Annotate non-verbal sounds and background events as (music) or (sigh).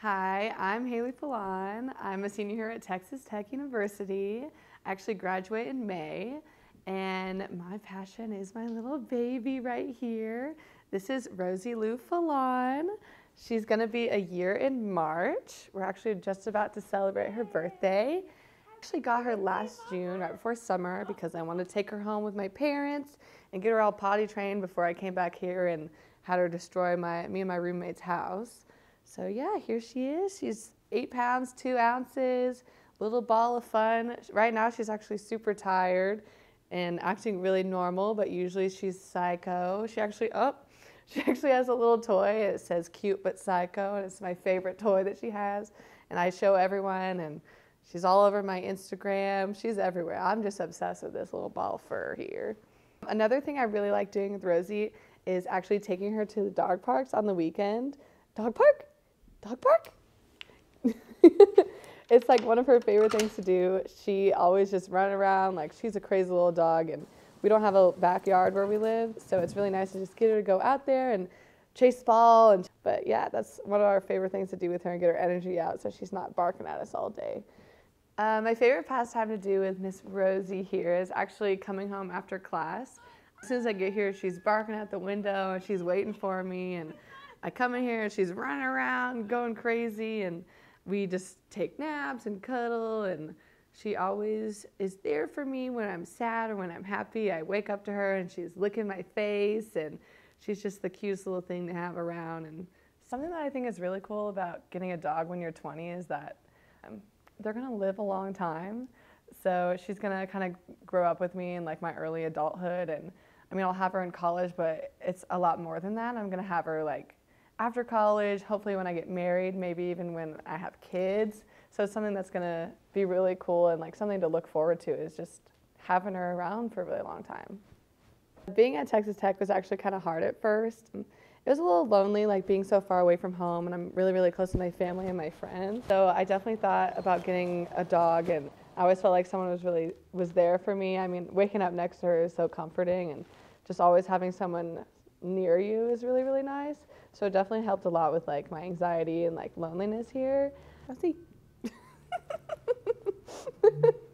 Hi, I'm Haley Pallon. I'm a senior here at Texas Tech University. I actually graduate in May, and my passion is my little baby right here. This is Rosie Lou Fallon. She's gonna be a year in March. We're actually just about to celebrate her birthday. I actually got her last June, right before summer, because I wanted to take her home with my parents and get her all potty trained before I came back here and had her destroy my, me and my roommate's house. So yeah, here she is. She's eight pounds, two ounces, little ball of fun. Right now she's actually super tired and acting really normal, but usually she's psycho. She actually, oh, (laughs) she actually has a little toy. It says cute but psycho, and it's my favorite toy that she has. And I show everyone, and she's all over my Instagram. She's everywhere. I'm just obsessed with this little ball fur here. Another thing I really like doing with Rosie is actually taking her to the dog parks on the weekend. Dog park? dog park. (laughs) it's like one of her favorite things to do. She always just run around like she's a crazy little dog and we don't have a backyard where we live, so it's really nice to just get her to go out there and chase ball and but yeah, that's one of our favorite things to do with her and get her energy out so she's not barking at us all day. Uh, my favorite pastime to do with Miss Rosie here is actually coming home after class. As soon as I get here, she's barking at the window and she's waiting for me and I come in here and she's running around, going crazy, and we just take naps and cuddle. And she always is there for me when I'm sad or when I'm happy. I wake up to her and she's licking my face, and she's just the cutest little thing to have around. And something that I think is really cool about getting a dog when you're 20 is that um, they're gonna live a long time. So she's gonna kind of grow up with me in like my early adulthood, and I mean I'll have her in college, but it's a lot more than that. I'm gonna have her like after college, hopefully when I get married, maybe even when I have kids. So it's something that's gonna be really cool and like something to look forward to is just having her around for a really long time. Being at Texas Tech was actually kind of hard at first. It was a little lonely, like being so far away from home, and I'm really, really close to my family and my friends. So I definitely thought about getting a dog, and I always felt like someone was really was there for me. I mean, waking up next to her is so comforting, and just always having someone near you is really really nice. So it definitely helped a lot with like my anxiety and like loneliness here. I see. (laughs)